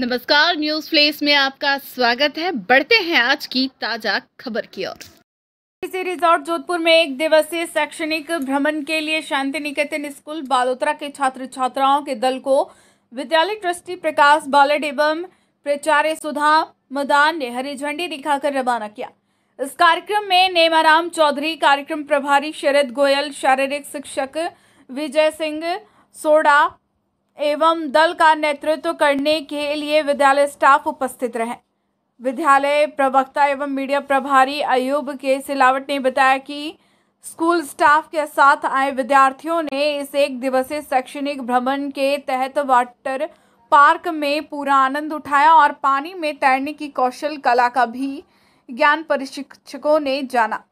नमस्कार news place में आपका स्वागत है बढ़ते हैं आज की ताजा खबर की ओर किसी रिजॉर्ट जोधपुर में एक दिवसीय शैक्षणिक भ्रमण के लिए शांति निकेतन स्कूल बालोतरा के छात्र छात्राओं के दल को विद्यालय ट्रस्टी प्रकाश बालड एवं प्राचार्य सुधा मदान ने हरी झंडी दिखाकर रवाना किया इस कार्यक्रम में नेमाराम चौधरी कार्यक्रम प्रभारी शरद गोयल शारीरिक शिक्षक विजय सिंह सोडा एवं दल का नेतृत्व करने के लिए विद्यालय स्टाफ उपस्थित रहे विद्यालय प्रवक्ता एवं मीडिया प्रभारी अयूब के सिलावट ने बताया कि स्कूल स्टाफ के साथ आए विद्यार्थियों ने इस एक दिवसीय शैक्षणिक भ्रमण के तहत वाटर पार्क में पूरा आनंद उठाया और पानी में तैरने की कौशल कला का भी ज्ञान प्रशिक्षकों ने जाना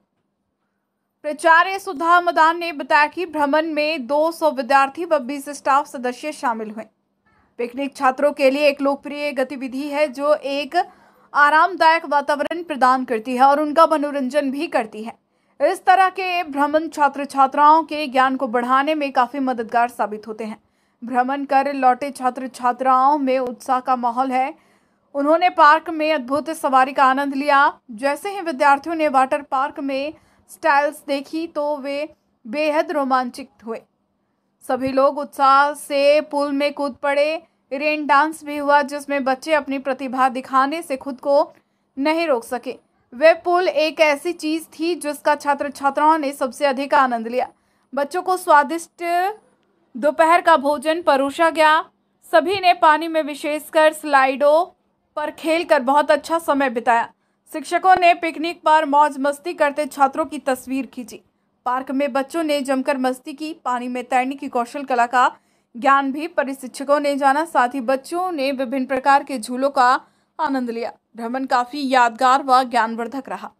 प्राचार्य सुधा मदान ने बताया कि भ्रमण में 200 विद्यार्थी व बीस स्टाफ सदस्य शामिल हुए पिकनिक छात्रों के लिए एक लोकप्रिय गतिविधि है जो एक आरामदायक वातावरण प्रदान करती है और उनका मनोरंजन भी करती है इस तरह के भ्रमण छात्र छात्राओं के ज्ञान को बढ़ाने में काफ़ी मददगार साबित होते हैं भ्रमण कर लौटे छात्र छात्राओं में उत्साह का माहौल है उन्होंने पार्क में अद्भुत सवारी का आनंद लिया जैसे ही विद्यार्थियों ने वाटर पार्क में स्टाइल्स देखी तो वे बेहद रोमांचित हुए सभी लोग उत्साह से पुल में कूद पड़े रेन डांस भी हुआ जिसमें बच्चे अपनी प्रतिभा दिखाने से खुद को नहीं रोक सके वे पुल एक ऐसी चीज थी जिसका छात्र छात्राओं ने सबसे अधिक आनंद लिया बच्चों को स्वादिष्ट दोपहर का भोजन परोसा गया सभी ने पानी में विशेषकर स्लाइडों पर खेलकर बहुत अच्छा समय बिताया शिक्षकों ने पिकनिक पर मौज मस्ती करते छात्रों की तस्वीर खींची पार्क में बच्चों ने जमकर मस्ती की पानी में तैरने की कौशल कला का ज्ञान भी परिशिक्षकों ने जाना साथ ही बच्चों ने विभिन्न प्रकार के झूलों का आनंद लिया भ्रमण काफी यादगार व ज्ञानवर्धक रहा